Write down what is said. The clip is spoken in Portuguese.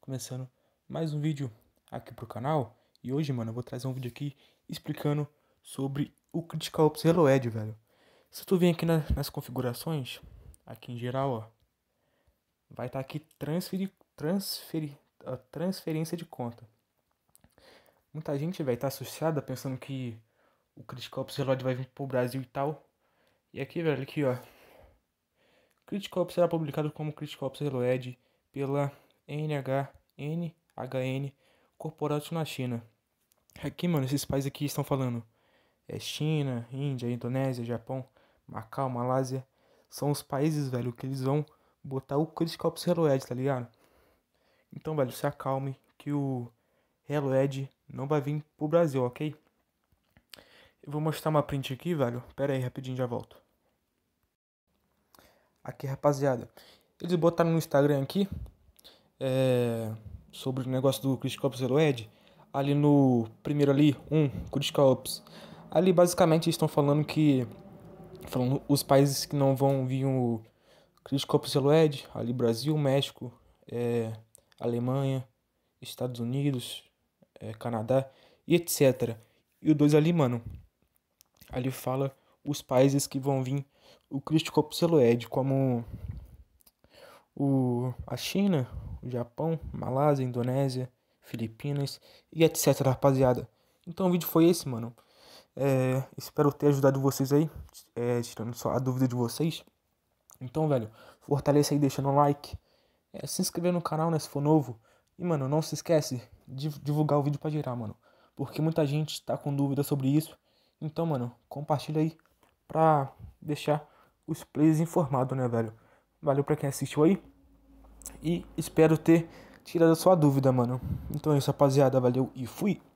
começando mais um vídeo aqui pro canal E hoje, mano, eu vou trazer um vídeo aqui explicando sobre o Critical Ops Hello Ed, velho Se tu vem aqui na, nas configurações, aqui em geral, ó Vai estar tá aqui transferir, transferir, a transferência de conta Muita gente, velho, tá associada pensando que o Critical Ops Hello Ed vai vir pro Brasil e tal E aqui, velho, aqui, ó Critical Ops será publicado como Critical Ops Hello Ed pela NHN, HN Corporation na China. Aqui, mano, esses países aqui estão falando. É China, Índia, Indonésia, Japão, Macau, Malásia. São os países, velho, que eles vão botar o Critical pro Ed, tá ligado? Então, velho, se acalme que o Hello Ed não vai vir pro Brasil, ok? Eu vou mostrar uma print aqui, velho. Pera aí, rapidinho, já volto. Aqui, rapaziada. Eles botaram no Instagram aqui é, sobre o negócio do Chris Cops Ed, ali no primeiro ali, um, Chris Cops. Ali basicamente estão falando que falando os países que não vão vir o Chris Cops Ed, ali Brasil, México, é, Alemanha, Estados Unidos, é, Canadá e etc. E o dois ali, mano, ali fala os países que vão vir o Chris Cops como o a China, Japão, Malásia, Indonésia, Filipinas e etc, rapaziada. Então o vídeo foi esse, mano. É, espero ter ajudado vocês aí, é, tirando só a dúvida de vocês. Então, velho, fortaleça aí deixando o like, é, se inscrever no canal, né, se for novo. E, mano, não se esquece de divulgar o vídeo para gerar, mano. Porque muita gente tá com dúvida sobre isso. Então, mano, compartilha aí pra deixar os players informados, né, velho. Valeu pra quem assistiu aí. E espero ter tirado a sua dúvida, mano. Então é isso, rapaziada. Valeu e fui!